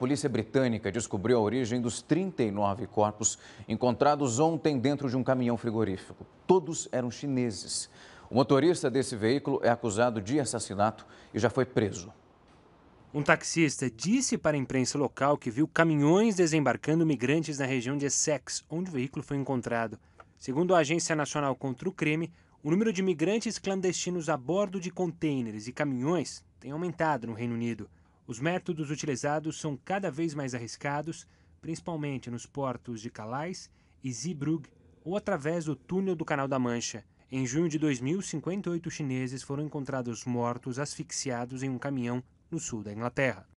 polícia britânica descobriu a origem dos 39 corpos encontrados ontem dentro de um caminhão frigorífico. Todos eram chineses. O motorista desse veículo é acusado de assassinato e já foi preso. Um taxista disse para a imprensa local que viu caminhões desembarcando migrantes na região de Essex, onde o veículo foi encontrado. Segundo a Agência Nacional contra o Crime, o número de migrantes clandestinos a bordo de contêineres e caminhões tem aumentado no Reino Unido. Os métodos utilizados são cada vez mais arriscados, principalmente nos portos de Calais e Zeebrugge ou através do túnel do Canal da Mancha. Em junho de 2000, 58 chineses foram encontrados mortos asfixiados em um caminhão no sul da Inglaterra.